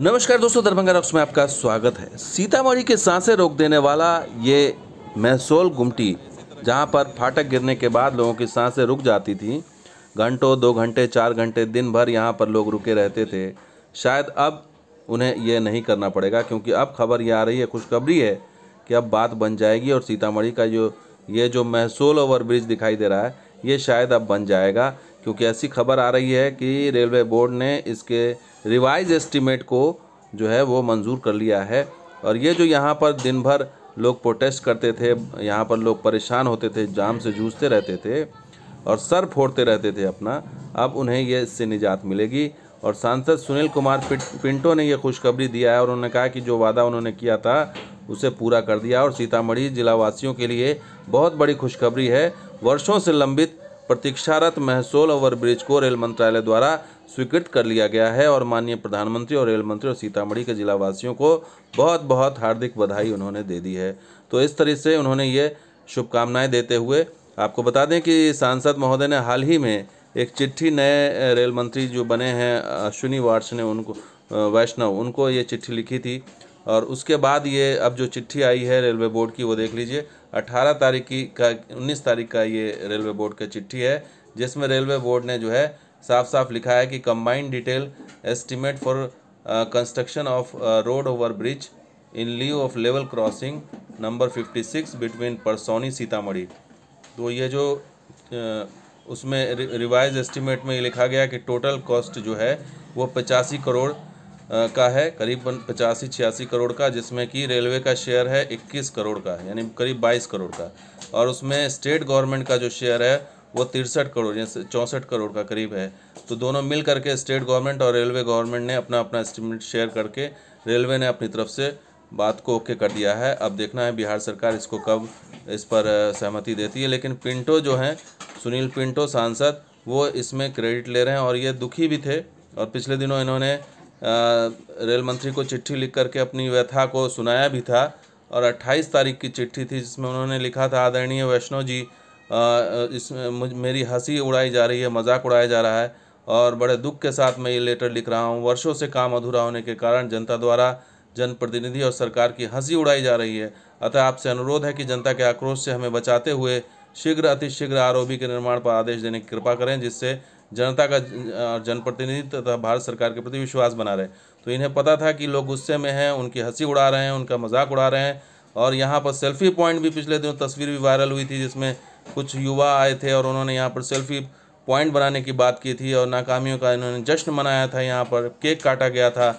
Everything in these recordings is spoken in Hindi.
नमस्कार दोस्तों दरभंगा रक्स में आपका स्वागत है सीतामढ़ी के सांसें रोक देने वाला ये महसोल गुमटी जहाँ पर फाटक गिरने के बाद लोगों की सांसें रुक जाती थी घंटों दो घंटे चार घंटे दिन भर यहाँ पर लोग रुके रहते थे शायद अब उन्हें यह नहीं करना पड़ेगा क्योंकि अब खबर ये आ रही है खुशखबरी है कि अब बात बन जाएगी और सीतामढ़ी का जो ये जो महसूल ओवर ब्रिज दिखाई दे रहा है ये शायद अब बन जाएगा क्योंकि ऐसी खबर आ रही है कि रेलवे बोर्ड ने इसके रिवाइज एस्टिमेट को जो है वो मंजूर कर लिया है और ये जो यहाँ पर दिन भर लोग प्रोटेस्ट करते थे यहाँ पर लोग परेशान होते थे जाम से जूझते रहते थे और सर फोड़ते रहते थे अपना अब उन्हें ये इससे निजात मिलेगी और सांसद सुनील कुमार पिंटो ने यह खुशखबरी दिया है और उन्होंने कहा कि जो वादा उन्होंने किया था उसे पूरा कर दिया और सीतामढ़ी जिला वासियों के लिए बहुत बड़ी खुशखबरी है वर्षों से लंबित प्रतीक्षारत महसोल ओवरब्रिज को रेल मंत्रालय द्वारा स्वीकृत कर लिया गया है और माननीय प्रधानमंत्री और रेल मंत्री और सीतामढ़ी के जिलावासियों को बहुत बहुत हार्दिक बधाई उन्होंने दे दी है तो इस तरह से उन्होंने ये शुभकामनाएँ देते हुए आपको बता दें कि सांसद महोदय ने हाल ही में एक चिट्ठी नए रेल मंत्री जो बने हैं अश्विनी वाट्स ने उनको वैष्णव उनको ये चिट्ठी लिखी थी और उसके बाद ये अब जो चिट्ठी आई है रेलवे बोर्ड की वो देख लीजिए 18 तारीख की का 19 तारीख का ये रेलवे बोर्ड की चिट्ठी है जिसमें रेलवे बोर्ड ने जो है साफ साफ लिखा है कि combined detail estimate for construction of road over bridge in lieu of level crossing number 56 between Parsauni Sitamarhi तो ये जो uh, उसमें रिवाइज एस्टिमेट में ये लिखा गया कि टोटल कॉस्ट जो है वो पचासी करोड़ का है करीब पचासी छियासी करोड़ का जिसमें कि रेलवे का शेयर है 21 करोड़ का यानी करीब 22 करोड़ का और उसमें स्टेट गवर्नमेंट का जो शेयर है वो तिरसठ करोड़ या चौंसठ करोड़ का करीब है तो दोनों मिल करके स्टेट गवर्नमेंट और रेलवे गवर्नमेंट ने अपना अपना एस्टिमेट शेयर करके रेलवे ने अपनी तरफ से बात को ओके कर दिया है अब देखना है बिहार सरकार इसको कब इस पर सहमति देती है लेकिन पिंटो जो हैं सुनील पिंटो सांसद वो इसमें क्रेडिट ले रहे हैं और ये दुखी भी थे और पिछले दिनों इन्होंने रेल मंत्री को चिट्ठी लिख करके अपनी व्यथा को सुनाया भी था और 28 तारीख की चिट्ठी थी जिसमें उन्होंने लिखा था आदरणीय वैष्णव जी इसमें मेरी हंसी उड़ाई जा रही है मजाक उड़ाया जा रहा है और बड़े दुख के साथ मैं ये लेटर लिख रहा हूँ वर्षों से काम अधूरा होने के कारण जनता द्वारा जनप्रतिनिधि और सरकार की हंसी उड़ाई जा रही है अतः आपसे अनुरोध है कि जनता के आक्रोश से हमें बचाते हुए शीघ्र अतिशीघ्र आरोपी के निर्माण पर आदेश देने की कृपा करें जिससे जनता का जनप्रतिनिधि तथा भारत सरकार के प्रति विश्वास बना रहे तो इन्हें पता था कि लोग गुस्से में हैं उनकी हंसी उड़ा रहे हैं उनका मजाक उड़ा रहे हैं और यहाँ पर सेल्फी पॉइंट भी पिछले दिनों तस्वीर भी वायरल हुई थी जिसमें कुछ युवा आए थे और उन्होंने यहाँ पर सेल्फी पॉइंट बनाने की बात की थी और नाकामियों का इन्होंने जश्न मनाया था यहाँ पर केक काटा गया था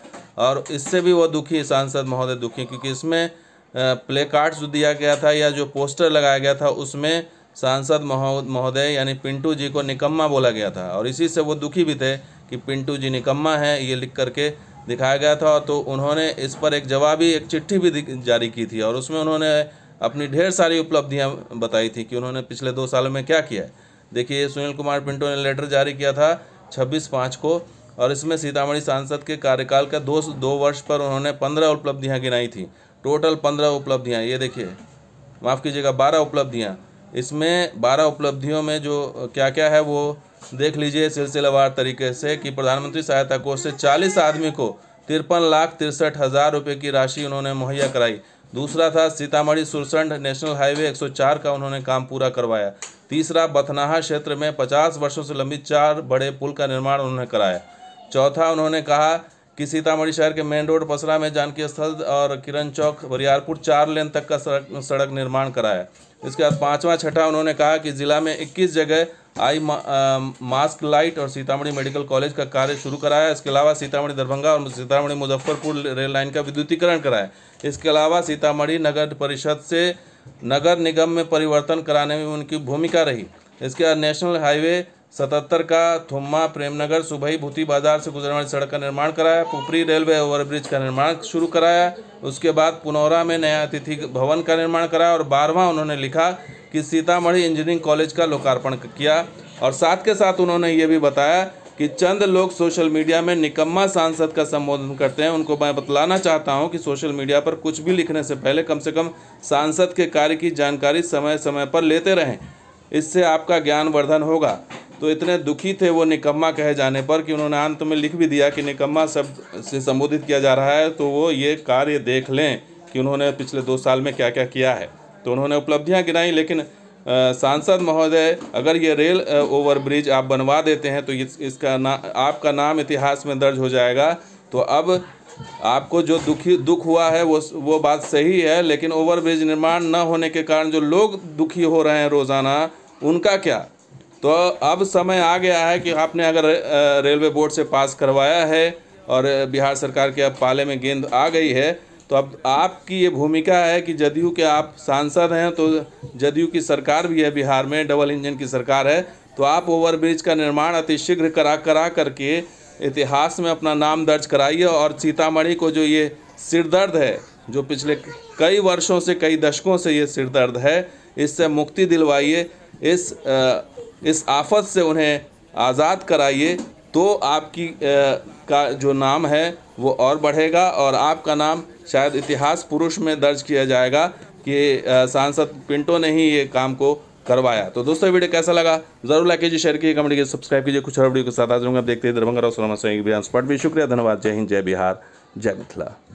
और इससे भी वो दुखी सांसद महोदय दुखी क्योंकि इसमें प्ले कार्ड्स जो दिया गया था या जो पोस्टर लगाया गया था उसमें सांसद महोदय यानी पिंटू जी को निकम्मा बोला गया था और इसी से वो दुखी भी थे कि पिंटू जी निकम्मा है ये लिख करके दिखाया गया था तो उन्होंने इस पर एक जवाबी एक चिट्ठी भी जारी की थी और उसमें उन्होंने अपनी ढेर सारी उपलब्धियाँ बताई थी कि उन्होंने पिछले दो सालों में क्या किया है देखिए सुनील कुमार पिंटू ने लेटर जारी किया था छब्बीस पाँच को और इसमें सीतामढ़ी सांसद के कार्यकाल का दो दो वर्ष पर उन्होंने पंद्रह उपलब्धियाँ गिनाई थी टोटल पंद्रह उपलब्धियाँ ये देखिए माफ़ कीजिएगा बारह उपलब्धियाँ इसमें बारह उपलब्धियों में जो क्या क्या है वो देख लीजिए सिलसिलावार तरीके से कि प्रधानमंत्री सहायता कोष से चालीस आदमी को तिरपन लाख तिरसठ हज़ार रुपये की राशि उन्होंने मुहैया कराई दूसरा था सीतामढ़ी सुरसंड नेशनल हाईवे 104 का उन्होंने काम पूरा करवाया तीसरा बथनाहा क्षेत्र में 50 वर्षों से लंबी चार बड़े पुल का निर्माण उन्होंने कराया चौथा उन्होंने कहा कि सीतामढ़ी शहर के मेन रोड पसरा में जानकी स्थल और किरण चौक बरियारपुर चार लेन तक का सड़क, सड़क निर्माण कराया इसके बाद पाँचवा छठा उन्होंने कहा कि ज़िला में इक्कीस जगह आई मा, आ, मास्क लाइट और सीतामढ़ी मेडिकल कॉलेज का कार्य शुरू कराया इसके अलावा सीतामढ़ी दरभंगा और सीतामढ़ी मुजफ्फरपुर रेल लाइन का विद्युतीकरण कराया इसके अलावा सीतामढ़ी नगर परिषद से नगर निगम में परिवर्तन कराने में उनकी भूमिका रही इसके बाद नेशनल हाईवे सतहत्तर का थुम्मा प्रेमनगर ही भूती बाजार से गुजरने वाली सड़क का निर्माण कराया पुपरी रेलवे ओवरब्रिज का निर्माण शुरू कराया उसके बाद पुनौरा में नया अतिथि भवन का निर्माण कराया और बारहवा उन्होंने लिखा कि सीतामढ़ी इंजीनियरिंग कॉलेज का लोकार्पण किया और साथ के साथ उन्होंने ये भी बताया कि चंद लोग सोशल मीडिया में निकम्मा सांसद का संबोधन करते हैं उनको मैं बतलाना चाहता हूं कि सोशल मीडिया पर कुछ भी लिखने से पहले कम से कम सांसद के कार्य की जानकारी समय समय पर लेते रहें इससे आपका ज्ञानवर्धन होगा तो इतने दुखी थे वो निकम्मा कहे जाने पर कि उन्होंने अंत में लिख भी दिया कि निकम्मा सब से संबोधित किया जा रहा है तो वो ये कार्य देख लें कि उन्होंने पिछले दो साल में क्या क्या किया है तो उन्होंने उपलब्धियाँ गिनाई लेकिन सांसद महोदय अगर ये रेल ओवरब्रिज आप बनवा देते हैं तो इस, इसका ना आपका नाम इतिहास में दर्ज हो जाएगा तो अब आपको जो दुखी दुख हुआ है वो वो बात सही है लेकिन ओवरब्रिज निर्माण न होने के कारण जो लोग दुखी हो रहे हैं रोज़ाना उनका क्या तो अब समय आ गया है कि आपने अगर रेलवे बोर्ड से पास करवाया है और बिहार सरकार के अब पाले में गेंद आ गई है तो अब आपकी ये भूमिका है कि जदयू के आप सांसद हैं तो जदयू की सरकार भी है बिहार में डबल इंजन की सरकार है तो आप ओवरब्रिज का निर्माण अतिशीघ्र करा करा करके इतिहास में अपना नाम दर्ज कराइए और सीतामढ़ी को जो ये सिरदर्द है जो पिछले कई वर्षों से कई दशकों से ये सिरदर्द है इससे मुक्ति दिलवाइए इस आ, इस आफत से उन्हें आज़ाद कराइए तो आपकी आ, का जो नाम है वो और बढ़ेगा और आपका नाम शायद इतिहास पुरुष में दर्ज किया जाएगा कि सांसद पिंटो ने ही ये काम को करवाया तो दोस्तों वीडियो कैसा लगा जरूर लाइक कीजिए शेयर कीजिए कमेंट कीजिए सब्सक्राइब कीजिए कुछ और वीडियो के साथ आज रहूँगा देखते हैं दरभंगा और सलमा सिंह स्पॉट भी शुक्रिया धन्यवाद जय हिंद जय बिहार जय मिथिला